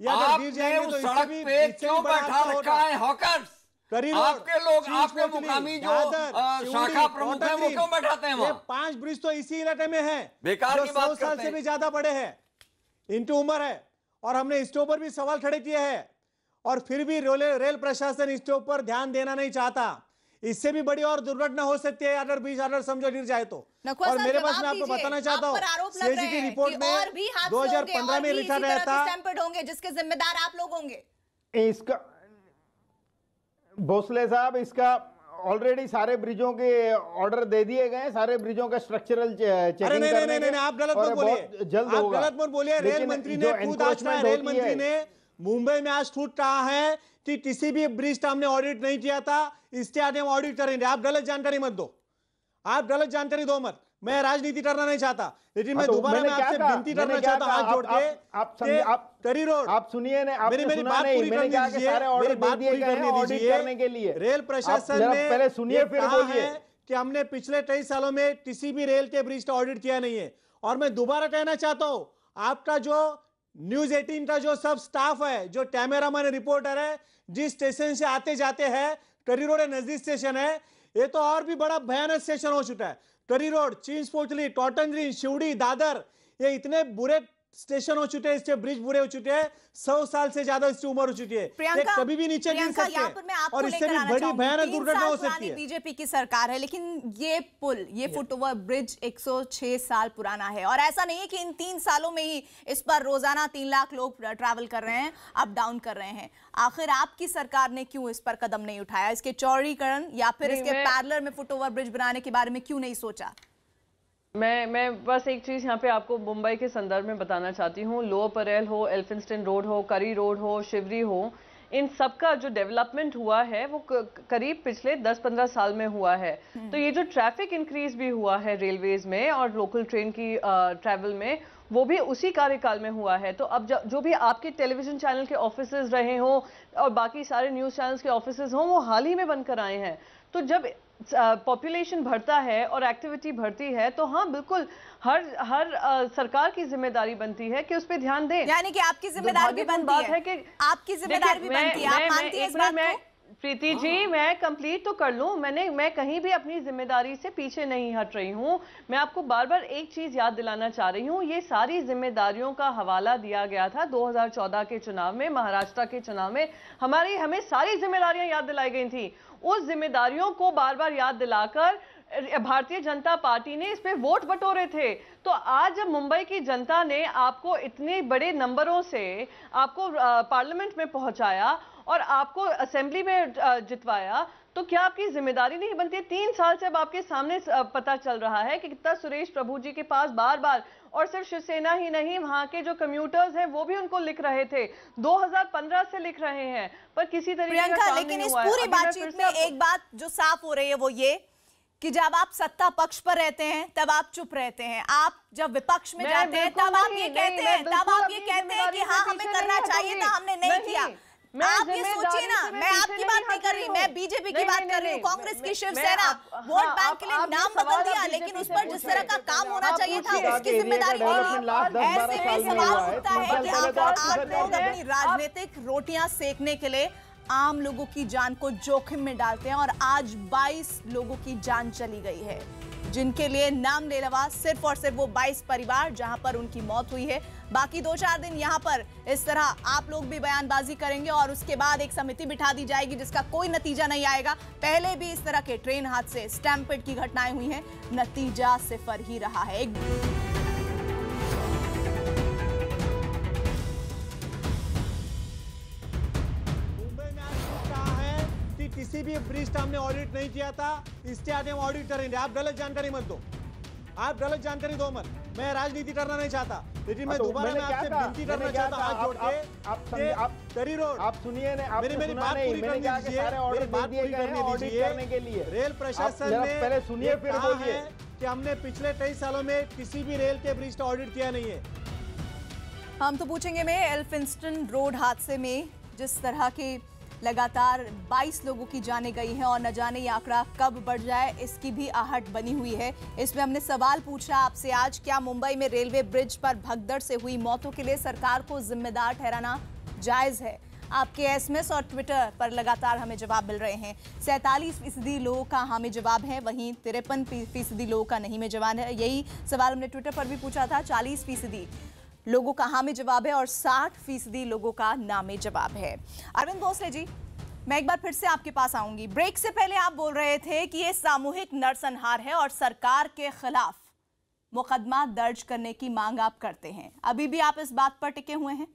या अगर गिर तो सड़क पे क्यों बैठा रखा है हॉकर्स करीब आपके लोग आपके मुकामी जो शाखा प्रमुख है वो क्यों बैठाते हैं वहाँ पांच ब्रिज तो इसी इलाके में है बेकार की बात साल से भी ज्यादा बड़े हैं इनकी उम्र है और हमने इसके ऊपर भी सवाल खड़े किए हैं और फिर भी रेल प्रशासन इसके ऊपर ध्यान देना नहीं चाहता इससे भी बड़ी और दुर्घटना हो सकती है अगर बीस अगर समझो गिर जाए तो और मेरे पास मैं आपको बताना चाहता हूँ की रिपोर्ट में दो हजार पंद्रह में लिखा गया था जिसके जिम्मेदार आप लोग होंगे इसका भोसले साहब इसका ऑलरेडी सारे ब्रिजों के ऑर्डर दे दिए गए हैं सारे ब्रिजों का स्ट्रक्चरल चेकिंग नहीं, करने नहीं, आप गलत मत बोलिए जल्द आप गलत मत बोलिए रेल मंत्री ने रेल मंत्री ने मुंबई में आज छूट कहा है कि किसी भी ब्रिज का तो हमने ऑडिट नहीं किया था इसके आगे हम ऑडिट करेंगे आप गलत जानकारी मत दो आप गलत जानकारी दो मत मैं राजनीति करना नहीं चाहता लेकिन हाँ, मैं तो दोबारा में आपसे विनती करना चाहता हूँ हाथ जोड़ के आप समझे आप तरी रोड आप सुनिए आप मेरी मेरी बात पूरी करने दीजिए मेरी बात पूरी करने दीजिए रेल प्रशासन ने पहले सुनिए फिर बोलिए कि हमने पिछले कई सालों में किसी भी रेल के ब्रिज का ऑडिट किया नहीं है और मैं दोबारा कहना चाहता हूँ आपका जो न्यूज 18 का जो सब स्टाफ है जो कैमरामैन रिपोर्टर है जिस स्टेशन से आते जाते हैं टरी रोड नजदीक स्टेशन है ये तो और भी बड़ा भयानक स्टेशन हो चुका है टरी रोड चींस पोचली टोटनरी शिवड़ी दादर ये इतने बुरे स्टेशन हो चुके हैं इसके ब्रिज बुरे हो चुके हैं सौ साल से ज्यादा इसकी उम्र हो चुकी है कभी भी नीचे नहीं सकते और इससे भी बड़ी भयानक दुर्घटना हो सकती है बीजेपी की सरकार है लेकिन ये पुल ये फुट ओवर ब्रिज 106 साल पुराना है और ऐसा नहीं है कि इन तीन सालों में ही इस पर रोजाना तीन लाख लोग ट्रैवल कर रहे हैं अप डाउन कर रहे हैं आखिर आपकी सरकार ने क्यों इस पर कदम नहीं उठाया इसके चौड़ीकरण या फिर इसके पैरलर में फुट ओवर ब्रिज बनाने के बारे में क्यों नहीं सोचा मैं मैं बस एक चीज़ यहाँ पे आपको मुंबई के संदर्भ में बताना चाहती हूँ लोअर परेल हो एल्फिनस्टन रोड हो करी रोड हो शिवरी हो इन सब का जो डेवलपमेंट हुआ है वो करीब पिछले 10-15 साल में हुआ है हम्म। तो ये जो ट्रैफिक इंक्रीज भी हुआ है रेलवेज में और लोकल ट्रेन की ट्रैवल में वो भी उसी कार्यकाल में हुआ है तो अब जो भी आपके टेलीविजन चैनल के ऑफिस रहे हों और बाकी सारे न्यूज़ चैनल्स के ऑफिस हों वो हाल ही में बनकर आए हैं तो जब पॉपुलेशन बढ़ता है और एक्टिविटी बढ़ती है तो हाँ बिल्कुल हर हर आ, सरकार की जिम्मेदारी बनती है कि उस पर ध्यान दें यानी कि आपकी जिम्मेदारी भी बनती है, है कि आपकी जिम्मेदारी भी बनती है आप मानती हैं इस बात को प्रीति जी हाँ। मैं कंप्लीट तो कर लूं मैंने मैं कहीं भी अपनी जिम्मेदारी से पीछे नहीं हट रही हूं मैं आपको बार बार एक चीज याद दिलाना चाह रही हूं ये सारी जिम्मेदारियों का हवाला दिया गया था 2014 के चुनाव में महाराष्ट्र के चुनाव में हमारी हमें सारी जिम्मेदारियां याद दिलाई गई थी उस जिम्मेदारियों को बार बार याद दिलाकर भारतीय जनता पार्टी ने इस पर वोट बटोरे थे तो आज जब मुंबई की जनता ने आपको इतने बड़े नंबरों से आपको पार्लियामेंट में पहुंचाया और आपको असेंबली में जितवाया तो क्या आपकी जिम्मेदारी नहीं बनती है तीन साल से अब आपके सामने पता चल रहा है कि कितना सुरेश प्रभु जी के पास बार बार और सिर्फ शिवसेना ही नहीं वहां के जो कम्यूटर्स हैं वो भी उनको लिख रहे थे 2015 से लिख रहे हैं पर किसी तरीके का काम लेकिन नहीं इस पूरी बातचीत में एक बात जो साफ हो रही है वो ये कि जब आप सत्ता पक्ष पर रहते हैं तब आप चुप रहते हैं आप जब विपक्ष में जाते हैं तब आप ये कहते हैं तब आप ये कहते हैं कि हाँ हमें करना चाहिए था तो हमने नहीं किया आप ये सोचिए ना मैं आपकी बात नहीं कर रही मैं बीजेपी की बात कर रही हूँ कांग्रेस की शिवसेना वोट हाँ, बैंक के लिए नाम बदल दिया लेकिन उस पर जिस तरह का काम होना चाहिए था उसकी जिम्मेदारी ऐसे में सवाल उठता है कि तो आप लोग अपनी राजनीतिक रोटियां सेकने के लिए आम लोगों की जान को जोखिम में डालते हैं और आज 22 लोगों की जान चली गई है जिनके लिए नाम लेलवा सिर्फ और सिर्फ वो 22 परिवार जहां पर उनकी मौत हुई है बाकी दो चार दिन यहां पर इस तरह आप लोग भी बयानबाजी करेंगे और उसके बाद एक समिति बिठा दी जाएगी जिसका कोई नतीजा नहीं आएगा पहले भी इस तरह के ट्रेन हादसे स्टैम्पेड की घटनाएं हुई हैं नतीजा सिफर ही रहा है ये ब्रिज तो हमने ऑडिट नहीं किया था इसलिए आगे हम ऑडिट करेंगे आप गलत जानकारी मत दो आप गलत जानकारी दो मत मैं राजनीति करना नहीं चाहता लेकिन मैं हाँ, तो दोबारा मैं आपसे विनती करना चाहता हाथ जोड़ के आप आप तरी रोड आप सुनिए मेरी मेरी बात पूरी करने दीजिए मेरी बात पूरी करने दीजिए के लिए रेल प्रशासन ने पहले सुनिए फिर बोलिए कि हमने पिछले कई सालों में किसी भी रेल के ब्रिज का ऑडिट किया नहीं है हम तो पूछेंगे मैं एल्फिंस्टन रोड हादसे में जिस तरह के लगातार 22 लोगों की जाने गई हैं और न जाने ये आंकड़ा कब बढ़ जाए इसकी भी आहट बनी हुई है इसमें हमने सवाल पूछा आपसे आज क्या मुंबई में रेलवे ब्रिज पर भगदड़ से हुई मौतों के लिए सरकार को जिम्मेदार ठहराना जायज़ है आपके एसएमएस और ट्विटर पर लगातार हमें जवाब मिल रहे हैं सैंतालीस फीसदी लोगों का हमें जवाब है वहीं तिरपन फीसदी लोगों का नहीं में जवाब है यही सवाल हमने ट्विटर पर भी पूछा था चालीस फीसदी लोगों का हामी जवाब है और साठ फीसदी लोगों का नामे जवाब है अरविंद भोसले जी मैं एक बार फिर से आपके पास आऊंगी ब्रेक से पहले आप बोल रहे थे कि ये सामूहिक नरसंहार है और सरकार के खिलाफ मुकदमा दर्ज करने की मांग आप करते हैं अभी भी आप इस बात पर टिके हुए हैं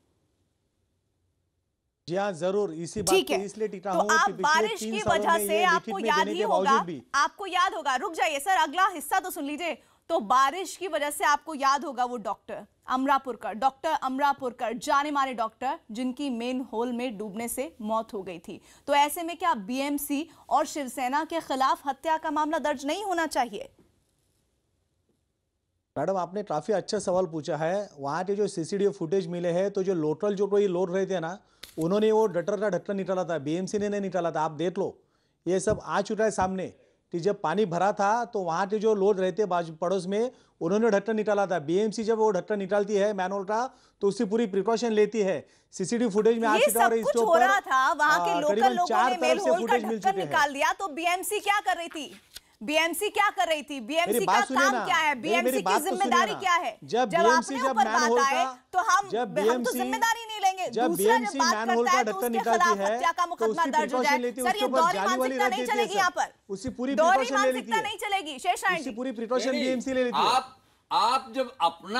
जी हाँ जरूर इसी बात पे इसलिए टिका तो आप बारिश की वजह से आपको याद ही होगा आपको याद होगा रुक जाइए सर अगला हिस्सा तो सुन लीजिए तो बारिश की वजह से आपको याद होगा वो डॉक्टर अमरापुरकर डॉक्टर अमरापुरकर जाने माने डॉक्टर जिनकी मेन होल में डूबने से मौत हो गई थी तो ऐसे में क्या बीएमसी और शिवसेना के खिलाफ हत्या का मामला दर्ज नहीं होना चाहिए मैडम आपने काफ़ी अच्छा सवाल पूछा है वहां के जो सीसीडीओ फुटेज मिले हैं तो जो लोटरल जो कोई लोड रहे थे ना उन्होंने वो डटर का ढक्कन निकाला था बीएमसी ने नहीं निकाला था आप देख लो ये सब आ चुका है सामने कि जब पानी भरा था तो वहाँ के जो लोग रहते बाजू पड़ोस में उन्होंने ढट्टा निकाला था बीएमसी जब वो ढट्टा निकालती है मैनुअल का तो उससे पूरी प्रिकॉशन लेती है सीसीटीवी फुटेज में आज और हो रहा था वहाँ के लोकल हाँ, लोगों ने मेल होल का निकाल दिया तो बीएमसी क्या कर रही थी बीएमसी क्या कर रही थी बीएमसी का काम क्या है बीएमसी की तो जिम्मेदारी क्या है जब, आपने ऊपर बात आए तो हम जब हम तो जिम्मेदारी नहीं लेंगे जब बीएमसी मैनहोल का ढक्कन निकालती है का तो मुकदमा दर्ज हो जाए सर ये दौरी मानसिकता नहीं चलेगी यहाँ पर उसी पूरी दौरी मानसिकता नहीं चलेगी शेष पूरी प्रिकॉशन बीएमसी ले लेती है आप जब अपना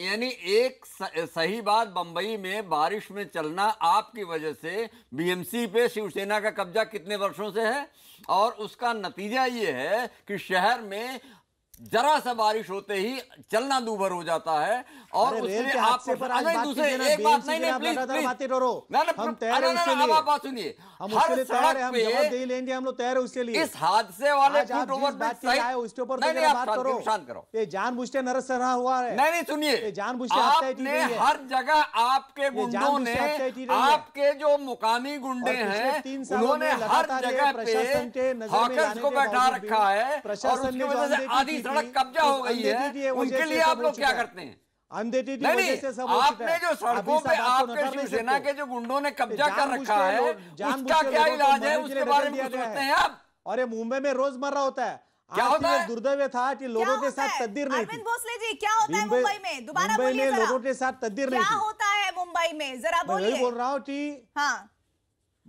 यानी एक सही बात बंबई में बारिश में चलना आपकी वजह से बीएमसी पे शिवसेना का कब्जा कितने वर्षों से है और उसका नतीजा ये है कि शहर में जरा सा बारिश होते ही चलना दूभर हो जाता है और उसने आपसे पर दूसरे एक बात नहीं नहीं प्लीज प्लीज ना ना बात सुनिए हर सड़क पे हम लोग तैयार उसके लिए इस हादसे वाले फुट ओवर उसके ऊपर तो नहीं नहीं बात करो शांत करो ये जानबूझते हुआ है नहीं नहीं सुनिए जानबूझते आपने हर जगह आपके गुंडों ने आपके जो मुकामी गुंडे हैं उन्होंने हर जगह पे हॉकर्स को बैठा रखा है प्रशासन की वजह से आधी सड़क कब्जा हो गई है उनके लिए आप लोग क्या करते हैं अनदेटी आपने जो सड़कों पे आपके शिवसेना के जो गुंडों ने कब्जा कर रखा है उसका क्या इलाज है उसके बारे में सोचते हैं आप और ये मुंबई में रोजमर्रा होता है क्या होता है दुर्दव्य था कि लोगों के साथ तद्दीर नहीं अरविंद भोसले जी क्या होता है मुंबई में दोबारा मुंबई में लोगों के साथ तद्दीर नहीं क्या होता है मुंबई में जरा बोलिए मैं बोल रहा हूँ कि हाँ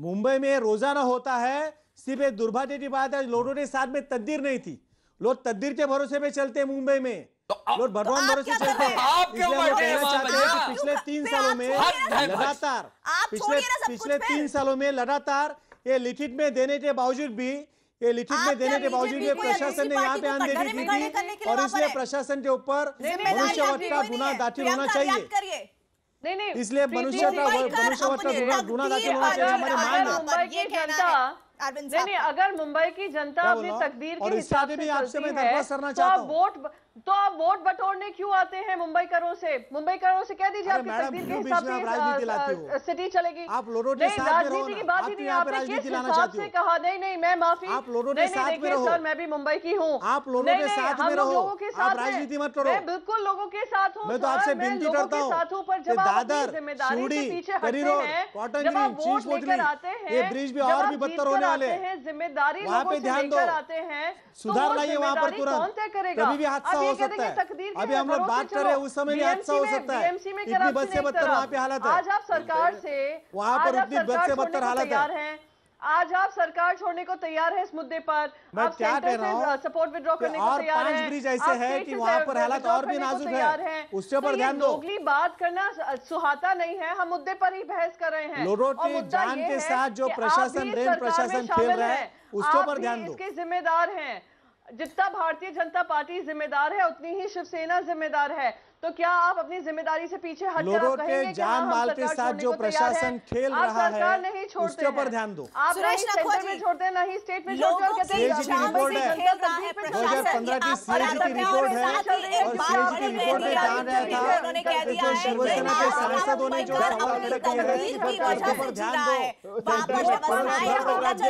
मुंबई में रोजाना होता है सिर्फ एक दुर्भाग्य की बात है लोगों के साथ में तद्दीर नहीं थी लोग तद्दीर के भरोसे पे चलते हैं मुंबई में तो लोग भगवान तो भरोसे चलते पिछले तीन सालों में लगातार पिछले पिछले तीन सालों में लगातार ये लिखित में देने के बावजूद भी ये लिखित में देने के बावजूद भी प्रशासन ने यहाँ पे आंदोलन की थी और इसलिए प्रशासन के ऊपर मनुष्यवध का गुना दाखिल होना चाहिए इसलिए मनुष्य का मनुष्य का गुना दाखिल होना चाहिए हमारी मांग अरविंद नहीं, नहीं अगर मुंबई की जनता अपनी तकदीर के हिसाब से तो वोट तो आप वोट बटोरने क्यों आते हैं मुंबई करों से मुंबई करों से कह दीजिए आपकी तकदीर के हिसाब से सिटी चलेगी आप लोगों नहीं राजनीति की बात ही नहीं आपने किस हिसाब से कहा नहीं नहीं मैं माफी आप लोगों नहीं साथ देखिए सर मैं भी मुंबई की हूँ आप लोगों के साथ हम लोगों के साथ राजनीति मत करो मैं बिल्कुल लोगों के साथ हूँ मैं तो आपसे बिंदी करता हूँ साथ हूँ पर जब दादर जिम्मेदारी से पीछे हटते हैं जब आप वोट लेकर आते हैं ये ब्रिज भी और भी बदतर होने वाले हैं जिम्मेदारी लोगों से लेकर आते हैं तो सुधार लाइए वहाँ पर तुरंत कौन तय करेगा हो सकता है अभी हम लोग बात कर रहे हैं उस समय भी हादसा अच्छा हो सकता है इतनी बद से बदतर वहाँ पे हालत है आज आप सरकार से वहाँ पर इतनी बद से बदतर हालत है आज आप सरकार छोड़ने को तैयार है इस मुद्दे पर मैं आप क्या कह रहा हूँ सपोर्ट विद्रॉ करने को तैयार है ब्रिज ऐसे है कि वहाँ पर हालात और भी नाजुक है उससे पर तो ध्यान दो अगली बात करना सुहाता नहीं है हम मुद्दे पर ही बहस कर रहे हैं लोगों के जान के साथ जो प्रशासन रेल प्रशासन खेल रहा है उसके ऊपर ध्यान दो जिम्मेदार है जितना भारतीय जनता पार्टी जिम्मेदार है उतनी ही शिवसेना जिम्मेदार है तो क्या आप अपनी जिम्मेदारी से पीछे हट लोगों के हाँ, जान माल के साथ जो प्रशासन खेल रहा है नहीं छोड़ते उसके ऊपर ध्यान दो आप सुरेश में छोड़ते नहीं स्टेट में छोड़ते हैं हाँ, है की सीएजी की रिपोर्ट है और सीएजी की रिपोर्ट में जान रहा था शिवसेना के सांसदों ने जो सवाल है उसके ऊपर ध्यान दो राज्य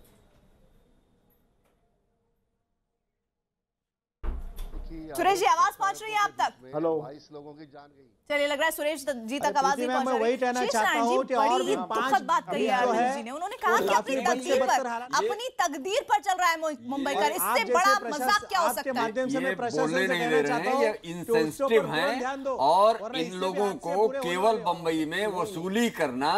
की जी आवाज पहुंच रही है आप तक हेलो बाईस लोगों की जान गई चलिए लग रहा है सुरेश जी तक आवाज नहीं पहुंच रही है चाहता हूं कि बड़ी पांच बात कही है अरुण जी ने उन्होंने कहा कि अपनी तकदीर पर अपनी तकदीर पर चल रहा है मुंबई का इससे बड़ा मजाक क्या हो सकता है ये बोलने नहीं दे रहे हैं ये इंसेंसिटिव हैं और इन लोगों को केवल बंबई में हम्म। वसूली करना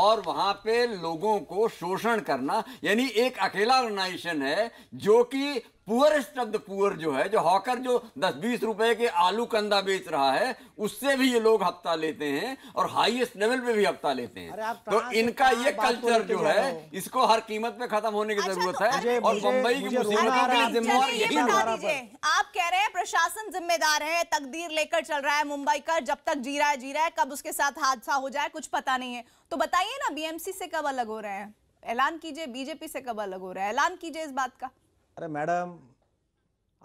और वहां पे लोगों को शोषण करना यानी एक अकेला ऑर्गेनाइजेशन है जो कि पुअरेस्ट ऑफ द पुअर जो है जो हॉकर जो 10-20 रुपए के आलू कंदा बेच रहा है उससे भी ये लोग हफ्ता लेते हैं और हाईएस्ट लेवल पे भी हफ्ता लेते हैं तो इनका ये कल्चर जो है इसको हर कीमत पे खत्म होने की अच्छा, जरूरत तो है और मुंबई की मुसीबतों के लिए आप कह रहे हैं प्रशासन जिम्मेदार है तकदीर लेकर चल रहा है मुंबई का जब तक जी रहा है जी रहा है कब उसके साथ हादसा हो जाए कुछ पता नहीं है तो बताइए ना बीएमसी से कब अलग हो रहे हैं ऐलान कीजिए बीजेपी से कब अलग हो रहा है ऐलान कीजिए इस बात का अरे मैडम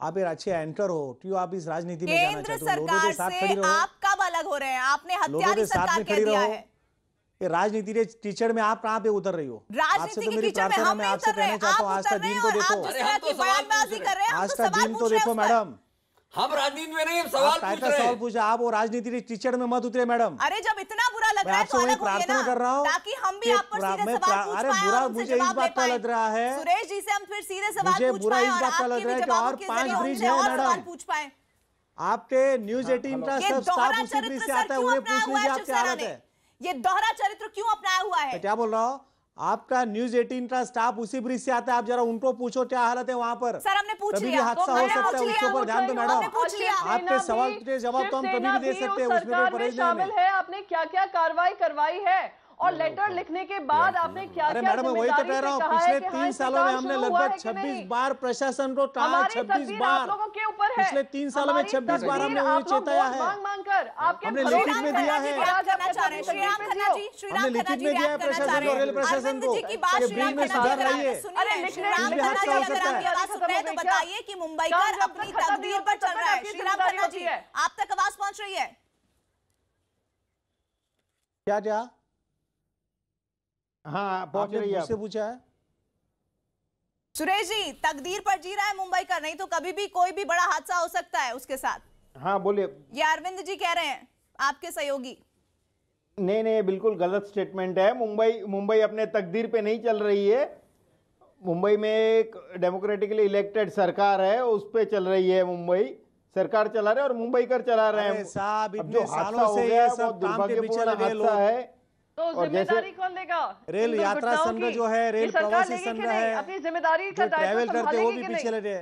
आप ये अच्छे एंकर हो क्यों तो आप इस राजनीति में जाना चाहते हो लोगों के साथ खड़ी रहो आप कब अलग हो रहे हैं आपने हत्यारी सरकार कह दिया है ये राजनीति के टीचर में आप कहाँ पे उतर रही हो आपसे तो मेरी प्रार्थना मैं आपसे कहना चाहता हूँ आज का दिन तो देखो आज का दिन तो देखो मैडम हम राजनीति में नहीं सवाल पूछ रहे हैं सवाल पूछा आप वो राजनीति के टीचर में मत उतरे मैडम अरे जब इतना बुरा लग रहा है तो अलग प्रार्थना कर रहा हूँ ताकि हम भी आप पर सीधे सवाल पूछ अरे बुरा मुझे इस बात का लग रहा है सुरेश जी से हम फिर सीधे सवाल पूछ बुरा इस बात का लग रहा है कि और पांच ब्रिज है मैडम पूछ पाए आपके न्यूज हाँ, एटीन का सब स्टाफ उसी ब्रिज से आता है उन्हें पूछ लीजिए आप क्या हालत है ये दोहरा चरित्र क्यों अपनाया हुआ है तो क्या बोल रहा हूँ आपका न्यूज एटीन का स्टाफ उसी ब्रिज से आता है आप जरा उनको पूछो क्या हालत है वहाँ पर सर हमने पूछ कभी भी हादसा हो सकता है उसके ऊपर ध्यान दो मैडम आपके सवाल के जवाब तो हम कभी भी दे सकते हैं उसमें है आपने क्या क्या कार्रवाई करवाई है और लेटर लिखने के बाद आपने क्या अरे मैडम वही तो कह रहा हूँ पिछले हाँ, तीन सालों में हमने लगभग छब्बीस बार प्रशासन को कहा छब्बीस बार के ऊपर पिछले तीन सालों में छब्बीस बार हमने वही चेताया है हमने लिखित में दिया है हमने लिखित में दिया है प्रशासन को रेल प्रशासन को बिल में सुधार लाइए तो बताइए कि मुंबई कर अपनी तकदीर पर चल रहा है श्रीराम खन्ना जी आप तक आवाज पहुंच रही है क्या क्या हाँ पूछा है सुरेश जी तकदीर पर जी रहा है मुंबई का नहीं तो कभी भी कोई भी बड़ा हादसा हो सकता है उसके साथ हाँ बोलिए ये अरविंद जी कह रहे हैं आपके सहयोगी नहीं नहीं बिल्कुल गलत स्टेटमेंट है मुंबई मुंबई अपने तकदीर पे नहीं चल रही है मुंबई में एक डेमोक्रेटिकली इलेक्टेड सरकार है उस पर चल रही है मुंबई सरकार चला रहे और मुंबई कर चला रहे हैं साहब इतने सालों से ये सब काम के पीछे लगे लोग तो जिम्मेदारी कौन लेगा रेल तो यात्रा संघ जो है रेल प्रवासी संघ है अपनी जिम्मेदारी का ट्रैवल करते वो भी पीछे लगे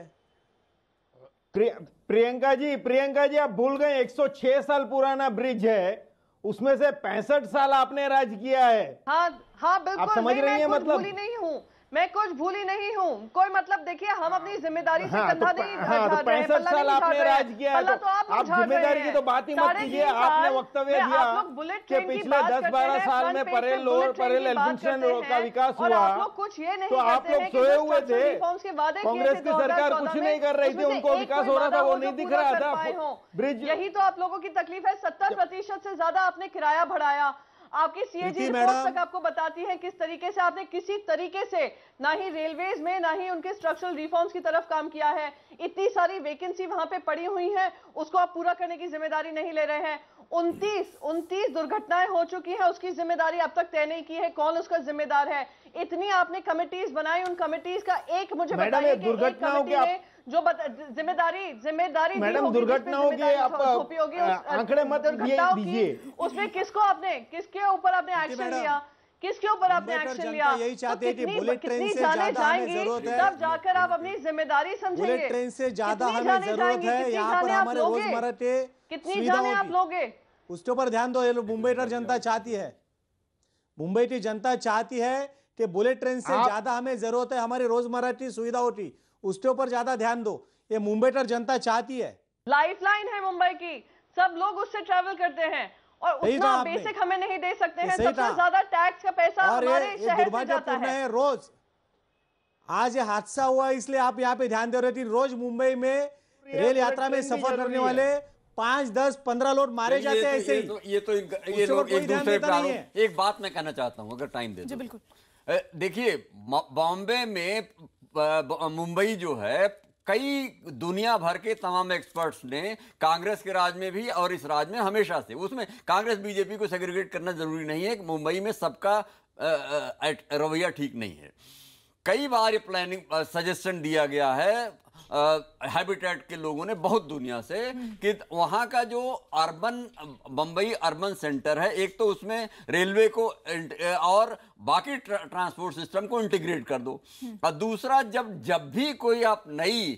प्रियंका जी प्रियंका जी आप भूल गए 106 साल पुराना ब्रिज है उसमें से पैंसठ साल आपने राज किया है हाँ हाँ बिल्कुल आप समझ रही है मतलब नहीं हूँ मैं कुछ भूली नहीं हूँ कोई मतलब देखिए हम हाँ। अपनी जिम्मेदारी से कंधा हाँ, तो नहीं हाँ, तो पैंसठ साल आपने राज किया है तो आप, तो आप जिम्मेदारी की तो बात ही मत कीजिए आपने वक्तव्य दिया कि पिछले 10-12 साल में परेल लोअर परेल एल्फिंशन का विकास हुआ कुछ ये नहीं तो आप लोग सोए हुए थे कांग्रेस की सरकार कुछ नहीं कर रही थी उनको विकास हो रहा था वो नहीं दिख रहा था ब्रिज यही तो आप लोगों की तकलीफ है सत्तर प्रतिशत ज्यादा आपने किराया बढ़ाया आपकी सीएजी रिपोर्ट तक आपको बताती है किस तरीके से आपने किसी तरीके से ना ही रेलवेज में ना ही उनके स्ट्रक्चरल रिफॉर्म्स की तरफ काम किया है इतनी सारी वेकेंसी वहां पे पड़ी हुई है उसको आप पूरा करने की जिम्मेदारी नहीं ले रहे हैं उनतीस उनतीस दुर्घटनाएं हो चुकी है उसकी जिम्मेदारी अब तक तय नहीं की है कौन उसका जिम्मेदार है इतनी आपने कमिटीज बनाई उन कमिटीज का एक मुझे बताइए कि एक कमेटी में जो जिम्मेदारी जिम्मेदारी मैडम दुर्घटनाओं के आप आंकड़े मत दीजिए उसमें किसको आपने किसके ऊपर आपने एक्शन लिया किसके ऊपर आपने एक्शन लिया यही तो चाहते हैं कि बुलेट ट्रेन से जाने जाएंगी तब जाकर आप अपनी जिम्मेदारी समझेंगे बुलेट ट्रेन से ज्यादा हमें जरूरत है यहाँ पर हमारे रोजमर्रा के कितनी जाने आप लोगे उसके ऊपर ध्यान दो मुंबई की जनता चाहती है मुंबई की जनता चाहती है कि बुलेट ट्रेन से ज्यादा हमें जरूरत है हमारी रोजमर्रा की सुविधाओं की उसके ऊपर ज्यादा ध्यान दो ये मुंबईटर जनता चाहती है लाइफलाइन है मुंबई की सब लोग उससे ट्रेवल करते हैं और उतना बेसिक हमें नहीं दे सकते हैं सबसे ज्यादा टैक्स का पैसा हमारे शहर से जाता है है रोज आज ये हादसा हुआ इसलिए आप यहाँ पे ध्यान दे रहे थे रोज मुंबई में रेल तो यात्रा में सफर करने वाले पांच दस पंद्रह लोग मारे तो जाते हैं तो- ऐसे ये तो ये लोग एक दूसरे एक बात मैं कहना चाहता हूँ अगर टाइम दे जी बिल्कुल देखिए बॉम्बे में मुंबई जो है कई दुनिया भर के तमाम एक्सपर्ट्स ने कांग्रेस के राज में भी और इस राज में हमेशा से उसमें कांग्रेस बीजेपी को सेग्रीगेट करना जरूरी नहीं है मुंबई में सबका रवैया ठीक नहीं है कई बार ये प्लानिंग सजेशन दिया गया है हैबिटेट के लोगों ने बहुत दुनिया से कि वहाँ का जो अर्बन बम्बई अर्बन सेंटर है एक तो उसमें रेलवे को और बाकी ट्रांसपोर्ट सिस्टम को इंटीग्रेट कर दो और दूसरा जब जब भी कोई आप नई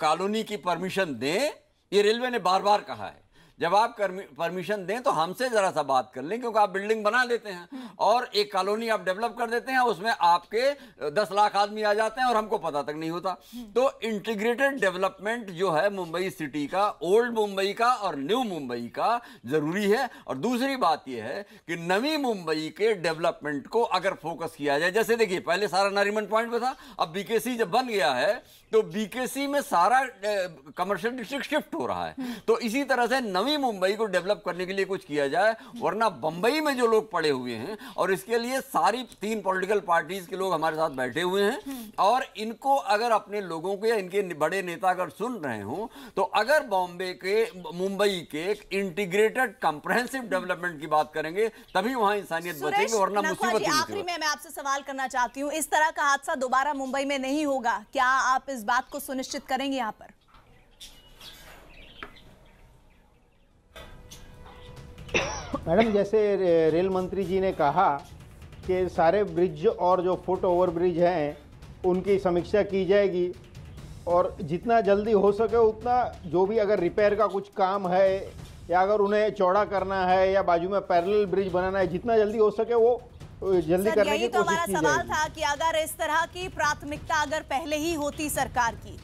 कॉलोनी की परमिशन दें ये रेलवे ने बार बार कहा है जब आप परमिशन दें तो हमसे ज़रा सा बात कर लें क्योंकि आप बिल्डिंग बना देते हैं हम्म। और एक कॉलोनी आप डेवलप कर देते हैं उसमें आपके दस लाख आदमी आ जाते हैं और हमको पता तक नहीं होता हम्म। तो इंटीग्रेटेड डेवलपमेंट जो है मुंबई सिटी का ओल्ड मुंबई का और न्यू मुंबई का ज़रूरी है और दूसरी बात यह है कि नवी मुंबई के डेवलपमेंट को अगर फोकस किया जाए जैसे देखिए पहले सारा नारीमन पॉइंट पर था अब बीकेसी जब बन गया है तो बीकेसी में सारा कमर्शियल डिस्ट्रिक्ट शिफ्ट हो रहा है तो इसी तरह से नवी मुंबई को डेवलप करने के लिए कुछ किया जाए वरना बंबई में जो लोग पड़े हुए हैं और इसके लिए सारी तीन पॉलिटिकल पार्टीज के लोग हमारे साथ बैठे हुए हैं और इनको अगर अपने लोगों को या इनके बड़े नेता अगर सुन रहे हों तो अगर बॉम्बे के मुंबई के इंटीग्रेटेड कंप्रहेंसिव डेवलपमेंट की बात करेंगे तभी वहां इंसानियत बचेगी वरना मुसीबत आखिरी में मैं आपसे सवाल करना चाहती हूँ इस तरह का हादसा दोबारा मुंबई में नहीं होगा क्या आप इस बात को सुनिश्चित करेंगे यहां पर मैडम जैसे रेल मंत्री जी ने कहा कि सारे ब्रिज और जो फुट ओवर ब्रिज हैं उनकी समीक्षा की जाएगी और जितना जल्दी हो सके उतना जो भी अगर रिपेयर का कुछ काम है या अगर उन्हें चौड़ा करना है या बाजू में पैरेलल ब्रिज बनाना है जितना जल्दी हो सके वो जल्दी सर, करने की तो हमारा सवाल था कि अगर इस तरह की प्राथमिकता अगर पहले ही होती सरकार की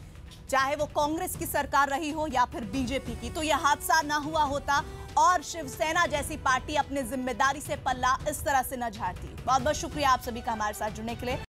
चाहे वो कांग्रेस की सरकार रही हो या फिर बीजेपी की तो यह हादसा ना हुआ होता और शिवसेना जैसी पार्टी अपनी जिम्मेदारी से पल्ला इस तरह से न झाड़ती बहुत बहुत शुक्रिया आप सभी का हमारे साथ जुड़ने के लिए